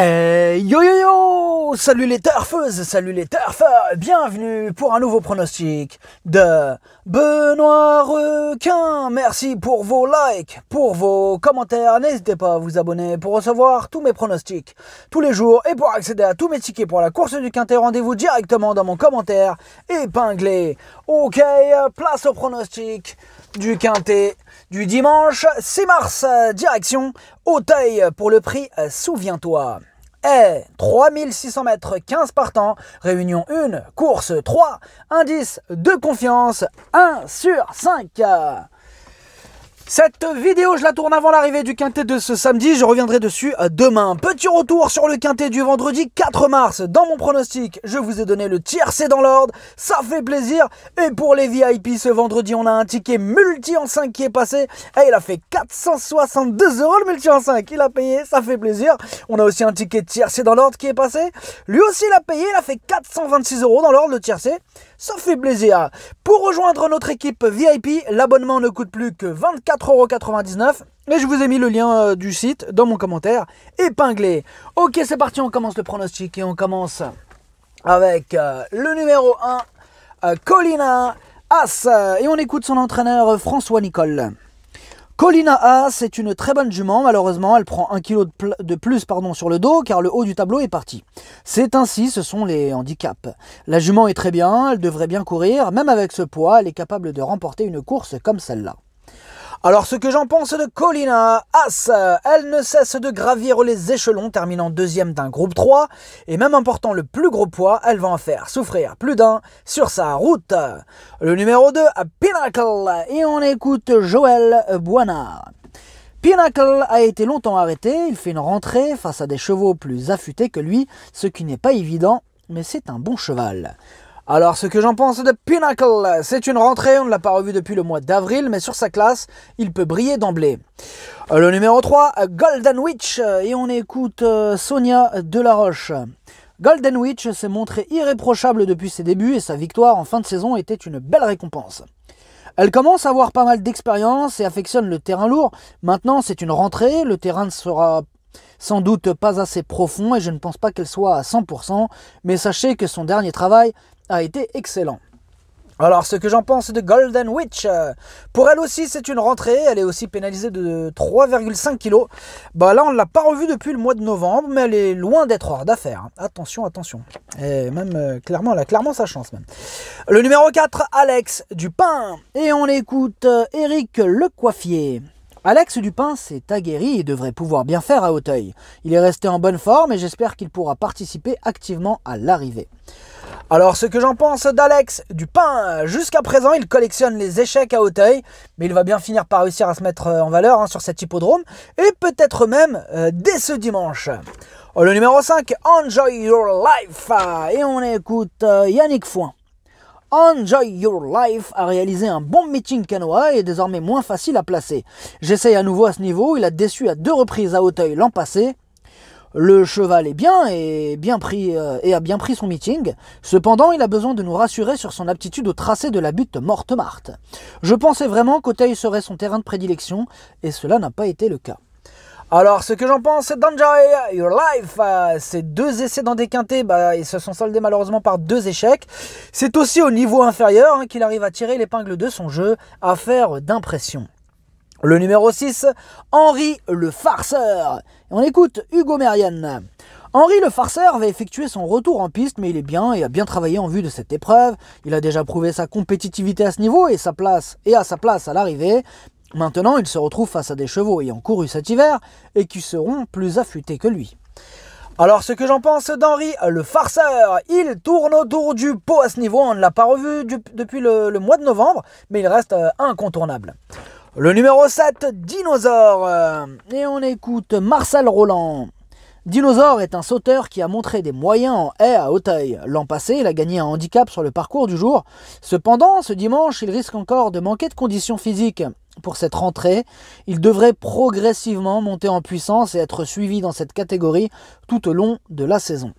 Hey, euh, yo yo yo Salut les turfeuses, salut les turfeurs Bienvenue pour un nouveau pronostic de Benoît Requin Merci pour vos likes, pour vos commentaires. N'hésitez pas à vous abonner pour recevoir tous mes pronostics tous les jours et pour accéder à tous mes tickets pour la course du quintet. Rendez-vous directement dans mon commentaire épinglé. Ok, place au pronostic du quintet du dimanche 6 mars. Direction Auteuil pour le prix Souviens-toi. Eh, 3600 mètres, 15 partants, réunion 1, course 3, indice de confiance 1 sur 5. Cette vidéo, je la tourne avant l'arrivée du quintet de ce samedi, je reviendrai dessus euh, demain. Petit retour sur le quintet du vendredi 4 mars. Dans mon pronostic, je vous ai donné le tiercé dans l'ordre, ça fait plaisir. Et pour les VIP, ce vendredi, on a un ticket multi en 5 qui est passé. Et eh, il a fait 462 euros le multi en 5, il a payé, ça fait plaisir. On a aussi un ticket tiercé dans l'ordre qui est passé. Lui aussi, il a payé, il a fait 426 euros dans l'ordre, le tiercé. Ça fait plaisir. Pour rejoindre notre équipe VIP, l'abonnement ne coûte plus que 24,99€ et je vous ai mis le lien euh, du site dans mon commentaire épinglé. Ok, c'est parti, on commence le pronostic et on commence avec euh, le numéro 1, euh, Colina As. Et on écoute son entraîneur François Nicole. Colina A, c'est une très bonne jument, malheureusement elle prend un kilo de, plus pardon, sur le dos car le haut du tableau est parti. C'est ainsi, ce sont les handicaps. La jument est très bien, elle devrait bien courir, même avec ce poids, elle est capable de remporter une course comme celle-là. Alors ce que j'en pense de Colina hein, As, elle ne cesse de gravir les échelons, terminant deuxième d'un groupe 3, et même en portant le plus gros poids, elle va en faire souffrir plus d'un sur sa route. Le numéro 2 à Pinnacle, et on écoute Joël Buana. Pinnacle a été longtemps arrêté, il fait une rentrée face à des chevaux plus affûtés que lui, ce qui n'est pas évident, mais c'est un bon cheval. Alors ce que j'en pense de Pinnacle, c'est une rentrée, on ne l'a pas revu depuis le mois d'avril, mais sur sa classe, il peut briller d'emblée. Euh, le numéro 3, Golden Witch, euh, et on écoute euh, Sonia Delaroche. Golden Witch s'est montrée irréprochable depuis ses débuts et sa victoire en fin de saison était une belle récompense. Elle commence à avoir pas mal d'expérience et affectionne le terrain lourd. Maintenant, c'est une rentrée, le terrain ne sera sans doute pas assez profond et je ne pense pas qu'elle soit à 100%, mais sachez que son dernier travail a été excellent. Alors, ce que j'en pense de Golden Witch, euh, pour elle aussi, c'est une rentrée. Elle est aussi pénalisée de 3,5 kg. Bah là, on ne l'a pas revue depuis le mois de novembre, mais elle est loin d'être hors d'affaire. Attention, attention. Et même, euh, clairement, elle a clairement sa chance, même. Le numéro 4, Alex Dupin. Et on écoute Eric euh, Le Coiffier. Alex Dupin s'est aguerri et devrait pouvoir bien faire à Hauteuil. Il est resté en bonne forme et j'espère qu'il pourra participer activement à l'arrivée. Alors ce que j'en pense d'Alex du Dupin, jusqu'à présent il collectionne les échecs à Hauteuil, mais il va bien finir par réussir à se mettre euh, en valeur hein, sur cet hippodrome, et peut-être même euh, dès ce dimanche. Oh, le numéro 5, Enjoy Your Life, euh, et on écoute Yannick Foin. Enjoy Your Life a réalisé un bon meeting canoë et est désormais moins facile à placer. J'essaye à nouveau à ce niveau, il a déçu à deux reprises à Hauteuil l'an passé, le cheval est bien et, pris, euh, et a bien pris son meeting. Cependant, il a besoin de nous rassurer sur son aptitude au tracé de la butte morte Je pensais vraiment qu'Auteuil serait son terrain de prédilection et cela n'a pas été le cas. Alors, ce que j'en pense, c'est Your Life. Euh, ces deux essais dans des quintés, ils bah, se sont soldés malheureusement par deux échecs. C'est aussi au niveau inférieur hein, qu'il arrive à tirer l'épingle de son jeu, à faire d'impression. Le numéro 6, Henri le farceur. on écoute Hugo Merian. Henri le farceur va effectuer son retour en piste, mais il est bien et a bien travaillé en vue de cette épreuve. Il a déjà prouvé sa compétitivité à ce niveau et, sa place, et à sa place à l'arrivée. Maintenant, il se retrouve face à des chevaux ayant couru cet hiver et qui seront plus affûtés que lui. Alors ce que j'en pense d'Henri, le farceur, il tourne autour du pot à ce niveau, on ne l'a pas revu depuis le, mois de novembre, mais il reste euh, incontournable. Le numéro 7, Dinosaur. Euh, et on écoute Marcel Roland. Dinosaure est un sauteur qui a montré des moyens en haie à haute taille. L'an passé, il a gagné un handicap sur le parcours du jour. Cependant, ce dimanche, il risque encore de manquer de conditions physiques. Pour cette rentrée, il devrait progressivement monter en puissance et être suivi dans cette catégorie tout au long de la saison.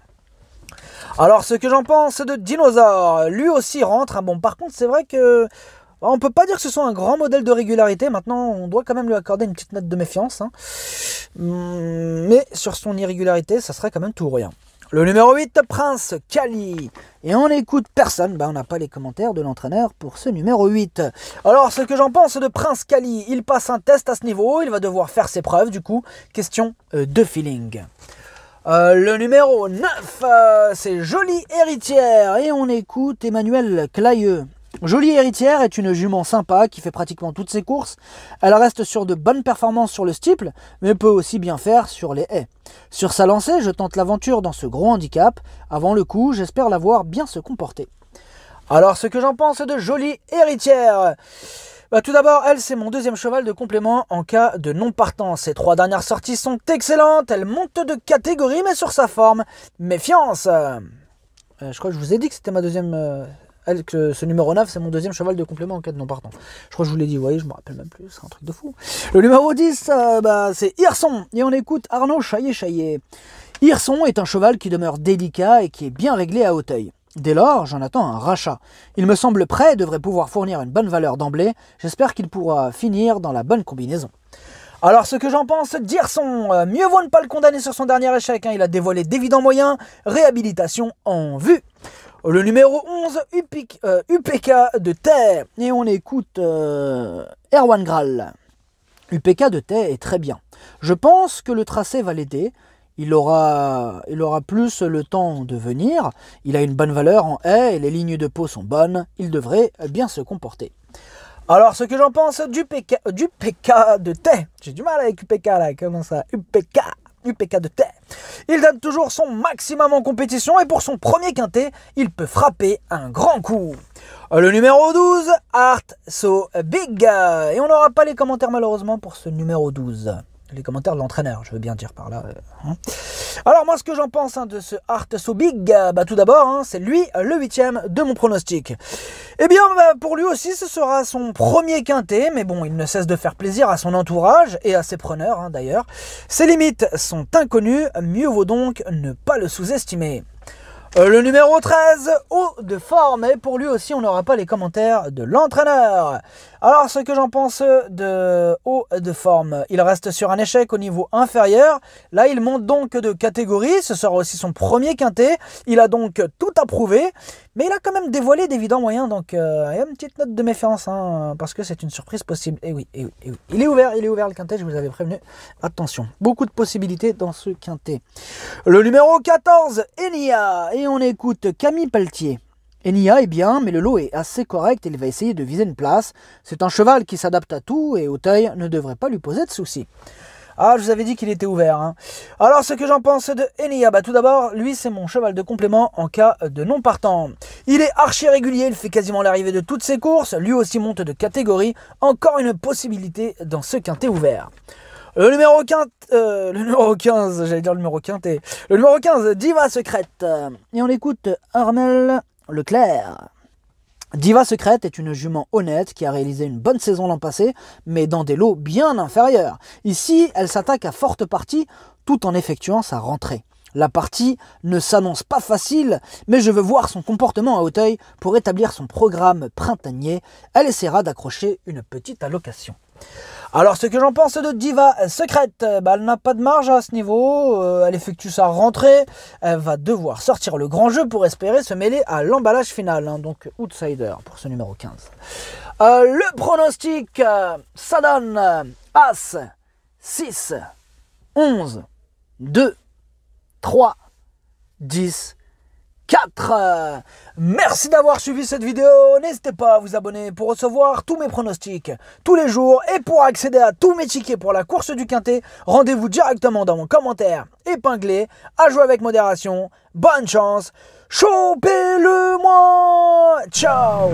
Alors, ce que j'en pense de Dinosaur, lui aussi rentre. Hein. Bon, par contre, c'est vrai que bah, on ne peut pas dire que ce soit un grand modèle de régularité. Maintenant, on doit quand même lui accorder une petite note de méfiance. Hein. Hmm, mais sur son irrégularité, ça serait quand même tout rien. Le numéro 8, Prince Kali. Et on n'écoute personne, bah, on n'a pas les commentaires de l'entraîneur pour ce numéro 8. Alors, ce que j'en pense de Prince Kali, il passe un test à ce niveau, il va devoir faire ses preuves, du coup, question euh, de feeling. Euh, le numéro 9, euh, c'est Jolie Héritière. Et on écoute Emmanuel Clayeux. Jolie Héritière est une jument sympa qui fait pratiquement toutes ses courses. Elle reste sur de bonnes performances sur le steeple, mais peut aussi bien faire sur les haies. Sur sa lancée, je tente l'aventure dans ce gros handicap. Avant le coup, j'espère la voir bien se comporter. Alors, ce que j'en pense de Jolie Héritière bah, tout d'abord, elle, c'est mon deuxième cheval de complément en cas de non partant Ses trois dernières sorties sont excellentes, elle monte de catégorie, mais sur sa forme. Méfiance euh, Je crois que je vous ai dit que c'était ma deuxième... Euh, ah, que ce numéro 9, c'est mon deuxième cheval de complément en cas de non partant. Je crois que je vous l'ai dit, vous voyez, je me rappelle même plus, c'est un truc de fou. Le numéro 10, euh, bah, c'est Hirson, et on écoute Arnaud Chaillet-Chaillet. Hirson est un cheval qui demeure délicat et qui est bien réglé à hauteuil. Dès lors, j'en attends un rachat. Il me semble prêt, devrait pouvoir fournir une bonne valeur d'emblée. J'espère qu'il pourra finir dans la bonne combinaison. Alors ce que j'en pense d'Hirson, euh, mieux vaut ne pas le condamner sur son dernier échec, hein. il a dévoilé d'évidents moyens, réhabilitation en vue. Euh, le numéro 11, euh, UPK, de Thé. Et on écoute euh, Erwan Graal. UPK de Thé est très bien. Je pense que le tracé va l'aider. Il aura, aura plus le temps de venir. Il a une bonne valeur en haie et les lignes de peau sont bonnes. Il devrait bien se comporter. Alors, ce que j'en pense du PK, du PK de Thé. J'ai du mal avec UPK là. Comment ça UPK PK de Il donne toujours son maximum en compétition et pour son premier quintet, il peut frapper un grand coup. Le numéro 12, Art So Big. Et on n'aura pas les commentaires malheureusement pour ce numéro 12 les commentaires de l'entraîneur, je veux bien dire par là. Euh, hein. Alors moi ce que j'en pense hein, de ce Art So Big, euh, bah, tout d'abord hein, c'est lui euh, le huitième de mon pronostic. Eh bien bah, pour lui aussi ce sera son premier quintet, mais bon il ne cesse de faire plaisir à son entourage et à ses preneurs d'ailleurs. Ses limites sont inconnues, mieux vaut donc ne pas le sous-estimer. le numéro 13, haut de forme, et pour lui aussi on n'aura pas les commentaires de l'entraîneur. Alors, ce que j'en pense euh, de haut de forme, il reste sur un échec au niveau inférieur. Là, il monte donc de catégorie. Ce sera aussi son premier quintet. Il a donc tout approuvé. Mais il a quand même dévoilé d'évidents moyens. Donc, euh, il y a une petite note de méfiance. Hein, parce que c'est une surprise possible. Et eh oui, et eh oui, et eh oui. Il est ouvert, il est ouvert le quintet. Je vous avais prévenu. Attention. Beaucoup de possibilités dans ce quintet. Le numéro 14, Elia. Et on écoute Camille Pelletier. Enya est bien, mais le lot est assez correct, il va essayer de viser une place. C'est un cheval qui s'adapte à tout et Auteuil ne devrait pas lui poser de soucis. Ah, je vous avais dit qu'il était ouvert. Hein. Alors, ce que j'en pense de Enya, bah, tout d'abord, lui, c'est mon cheval de complément en cas de non-partant. Il est archi régulier, il fait quasiment l'arrivée de toutes ses courses. Lui aussi monte de catégorie. Encore une possibilité dans ce quintet ouvert. Le numéro 15, euh, le numéro 15, j'allais dire le numéro quintet. Le numéro 15, Diva Secrète. Et on écoute Armel Leclerc. Diva Secrète est une jument honnête qui a réalisé une bonne saison l'an passé, mais dans des lots bien inférieurs. Ici, elle s'attaque à forte partie tout en effectuant sa rentrée. La partie ne s'annonce pas facile, mais je veux voir son comportement à Hauteuil pour établir son programme printanier. Elle essaiera d'accrocher une petite allocation. Alors, ce que j'en pense de Diva Secrète, euh, bah, elle n'a pas de marge à ce niveau, euh, elle effectue sa rentrée, elle va devoir sortir le grand jeu pour espérer se mêler à l'emballage final, hein. donc outsider pour ce numéro 15. Euh, le pronostic, ça donne As, 6, 11, 2, 3, 10, 4. Merci d'avoir suivi cette vidéo. N'hésitez pas à vous abonner pour recevoir tous mes pronostics tous les jours et pour accéder à tous mes tickets pour la course du Quintet, rendez-vous directement dans mon commentaire épinglé. À jouer avec modération. Bonne chance. Chopez-le-moi. Ciao.